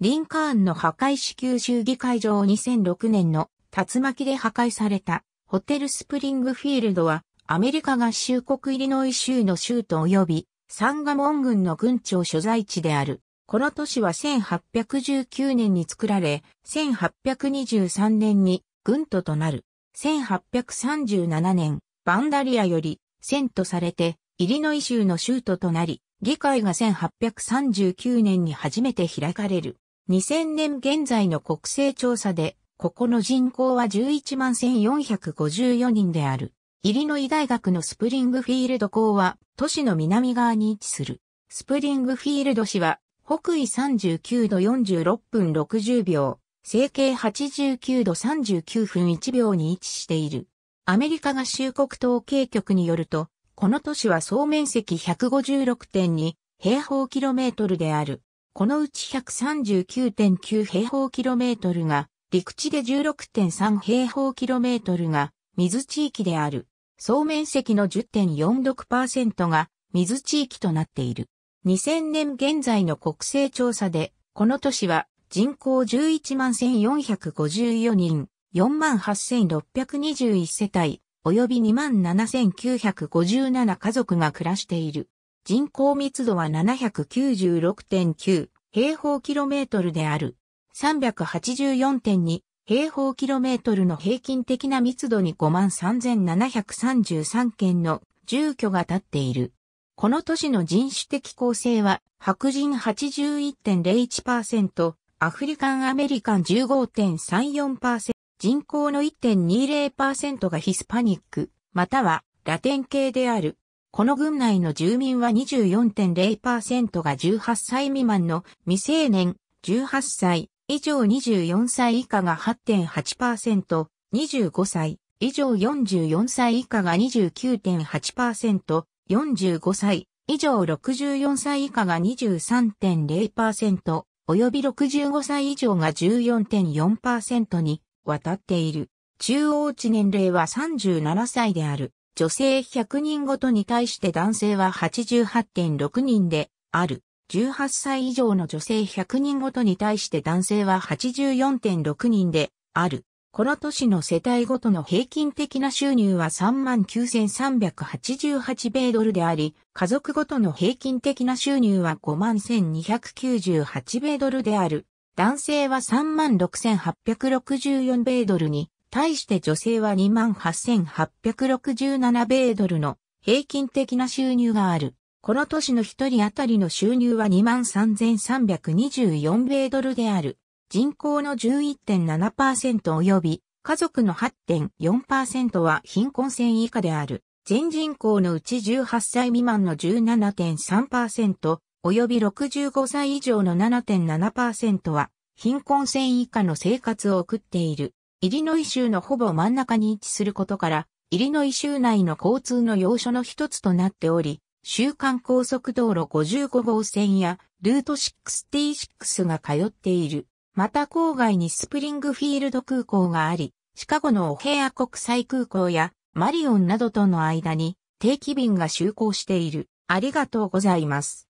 リンカーンの破壊死九州議会場2006年の竜巻で破壊されたホテルスプリングフィールドはアメリカ合衆国イリノイ州の州都及びサンガモン軍の軍庁所在地である。この都市は1819年に作られ、1823年に軍都となる。1837年、バンダリアより遷都されて、イリノイ州の州都となり、議会が1839年に初めて開かれる。2000年現在の国勢調査で、ここの人口は11万1454人である。イリノイ大学のスプリングフィールド校は都市の南側に位置する。スプリングフィールド市は北緯39度46分60秒、西経89度39分1秒に位置している。アメリカ合衆国統計局によると、この都市は総面積156.2平方キロメートルである。このうち139.9平方キロメートルが、陸地で16.3平方キロメートルが、水地域である。総面積の10.46%が、水地域となっている。2000年現在の国勢調査で、この都市は人口11万1454人、4万8621世帯、及び2万7957家族が暮らしている。人口密度は796.9平方キロメートルである。384.2平方キロメートルの平均的な密度に53,733件の住居が建っている。この都市の人種的構成は白人81.01%、アフリカンアメリカン15.34%、人口の1.20%がヒスパニック、またはラテン系である。この軍内の住民は24.0%が18歳未満の未成年、18歳以上24歳以下が8.8%、25歳以上44歳以下が29.8%、45歳以上64歳以下が23.0%、及び65歳以上が14.4%に渡っている。中央値年齢は37歳である。女性100人ごとに対して男性は88.6人である。18歳以上の女性100人ごとに対して男性は84.6人である。この都市の世帯ごとの平均的な収入は39,388米ドルであり、家族ごとの平均的な収入は51,298米ドルである。男性は36,864米ドルに、対して女性は28,867米ドルの平均的な収入がある。この年の一人当たりの収入は23,324米ドルである。人口の11.7%及び家族の8.4%は貧困線以下である。全人口のうち18歳未満の17.3%及び65歳以上の7.7%は貧困線以下の生活を送っている。イリノイ州のほぼ真ん中に位置することから、イリノイ州内の交通の要所の一つとなっており、週間高速道路55号線やルート66が通っている。また郊外にスプリングフィールド空港があり、シカゴのオヘア国際空港やマリオンなどとの間に定期便が就航している。ありがとうございます。